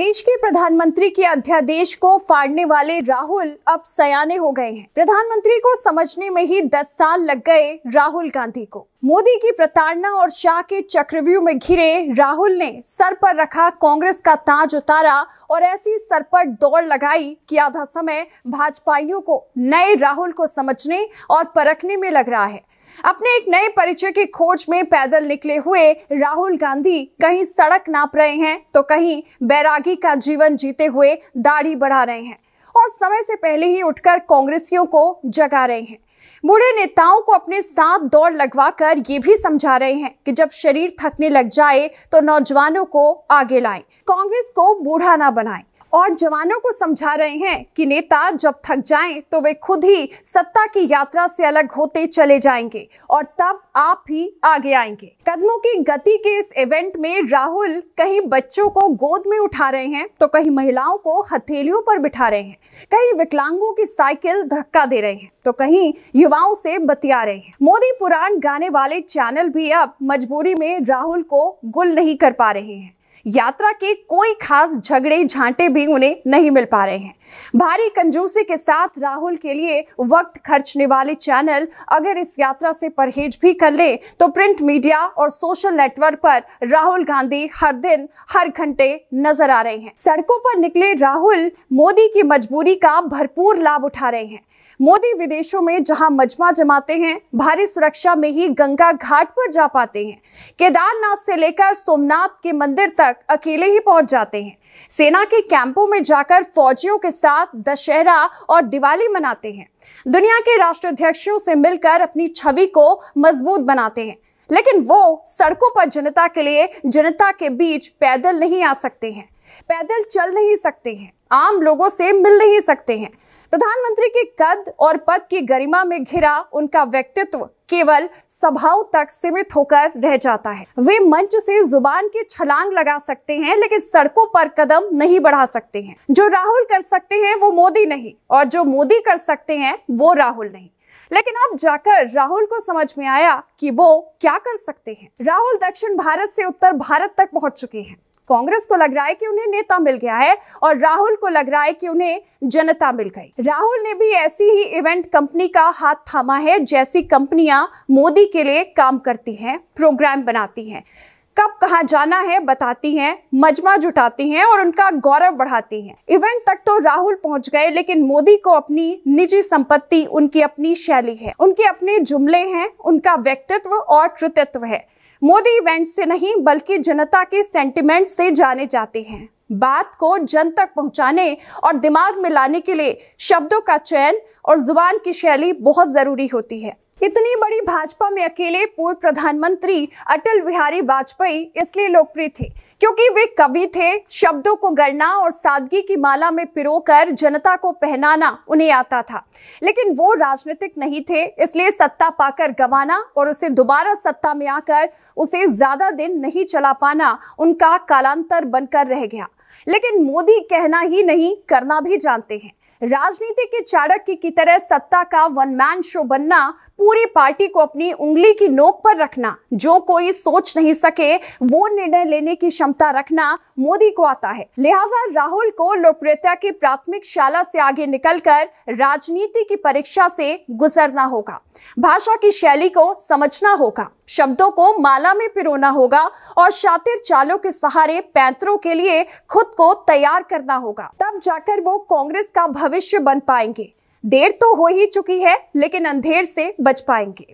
देश के प्रधानमंत्री के अध्यादेश को फाड़ने वाले राहुल अब सयाने हो गए हैं प्रधानमंत्री को समझने में ही 10 साल लग गए राहुल गांधी को मोदी की प्रताड़ना और शाह के चक्रव्यूह में घिरे राहुल ने सर पर रखा कांग्रेस का ताज उतारा और ऐसी सर पर दौड़ लगाई कि आधा समय भाजपाइयों को नए राहुल को समझने और परखने में लग रहा है अपने एक नए परिचय की खोज में पैदल निकले हुए राहुल गांधी कहीं सड़क नाप रहे हैं तो कहीं बैरागी का जीवन जीते हुए दाढ़ी बढ़ा रहे हैं और समय से पहले ही उठकर कांग्रेसियों को जगा रहे हैं बूढ़े नेताओं को अपने साथ दौड़ लगवा कर ये भी समझा रहे हैं कि जब शरीर थकने लग जाए तो नौजवानों को आगे लाएं कांग्रेस को बूढ़ा ना बनाएं और जवानों को समझा रहे हैं कि नेता जब थक जाएं तो वे खुद ही सत्ता की यात्रा से अलग होते चले जाएंगे और तब आप ही आगे आएंगे कदमों की गति के इस इवेंट में राहुल कहीं बच्चों को गोद में उठा रहे हैं तो कहीं महिलाओं को हथेलियों पर बिठा रहे हैं कहीं विकलांगों की साइकिल धक्का दे रहे हैं तो कहीं युवाओं से बतिया रहे हैं मोदी पुराण गाने वाले चैनल भी अब मजबूरी में राहुल को गुल नहीं कर पा रहे हैं यात्रा के कोई खास झगड़े झांटे भी उन्हें नहीं मिल पा रहे हैं भारी कंजूसी के साथ राहुल के लिए वक्त खर्चने वाले चैनल अगर इस यात्रा से परहेज भी कर ले तो प्रिंट मीडिया और सोशल नेटवर्क पर राहुल गांधी हर दिन हर घंटे नजर आ रहे हैं सड़कों पर निकले राहुल मोदी की मजबूरी का भरपूर लाभ उठा रहे हैं मोदी विदेशों में जहां मजमा जमाते हैं भारी सुरक्षा में ही गंगा घाट पर जा पाते हैं केदारनाथ से लेकर सोमनाथ के मंदिर तक तक अकेले ही पहुंच जाते हैं सेना के कैंपों में जाकर फौजियों के साथ दशहरा और दिवाली मनाते हैं दुनिया के राष्ट्राध्यक्षों से मिलकर अपनी छवि को मजबूत बनाते हैं लेकिन वो सड़कों पर जनता के लिए जनता के बीच पैदल नहीं आ सकते हैं पैदल चल नहीं सकते हैं आम लोगों से मिल नहीं सकते हैं प्रधानमंत्री के कद और पद की गरिमा में घिरा उनका व्यक्तित्व केवल सभाओं तक सीमित होकर रह जाता है वे मंच से जुबान की छलांग लगा सकते हैं लेकिन सड़कों पर कदम नहीं बढ़ा सकते हैं जो राहुल कर सकते हैं वो मोदी नहीं और जो मोदी कर सकते हैं वो राहुल नहीं लेकिन अब जाकर राहुल को समझ में आया कि वो क्या कर सकते हैं राहुल दक्षिण भारत से उत्तर भारत तक पहुंच चुके हैं कांग्रेस को लग रहा है कि उन्हें नेता मिल गया है और राहुल को लग रहा है कि उन्हें जनता मिल गई राहुल ने भी ऐसी ही इवेंट कंपनी का हाथ थामा है जैसी कंपनियां मोदी के लिए काम करती हैं प्रोग्राम बनाती हैं कब कहा जाना है बताती हैं मजमा जुटाती हैं और उनका गौरव बढ़ाती हैं इवेंट तक तो राहुल पहुंच गए लेकिन मोदी को अपनी निजी संपत्ति उनकी अपनी शैली है उनके अपने जुमले हैं उनका व्यक्तित्व और कृतित्व है मोदी इवेंट से नहीं बल्कि जनता के सेंटिमेंट से जाने जाते हैं बात को जन तक पहुंचाने और दिमाग में लाने के लिए शब्दों का चयन और जुबान की शैली बहुत ज़रूरी होती है इतनी बड़ी भाजपा में अकेले पूर्व प्रधानमंत्री अटल बिहारी वाजपेयी इसलिए लोकप्रिय थे क्योंकि वे कवि थे शब्दों को गढ़ना और सादगी की माला में पिरोकर जनता को पहनाना उन्हें आता था लेकिन वो राजनीतिक नहीं थे इसलिए सत्ता पाकर गंवाना और उसे दोबारा सत्ता में आकर उसे ज्यादा दिन नहीं चला पाना उनका कालांतर बनकर रह गया लेकिन मोदी कहना ही नहीं करना भी जानते हैं राजनीति के चाणक्य की तरह सत्ता का वन मैन शो बनना पूरी पार्टी को अपनी उंगली की नोक पर रखना जो कोई सोच नहीं सके वो निर्णय लेने की क्षमता रखना मोदी को आता है लिहाजा राहुल को लोकप्रियता की प्राथमिक शाला से आगे निकलकर राजनीति की परीक्षा से गुजरना होगा भाषा की शैली को समझना होगा शब्दों को माला में पिरोना होगा और शातिर चालों के सहारे पैंतरों के लिए खुद को तैयार करना होगा तब जाकर वो कांग्रेस का भविष्य बन पाएंगे देर तो हो ही चुकी है लेकिन अंधेर से बच पाएंगे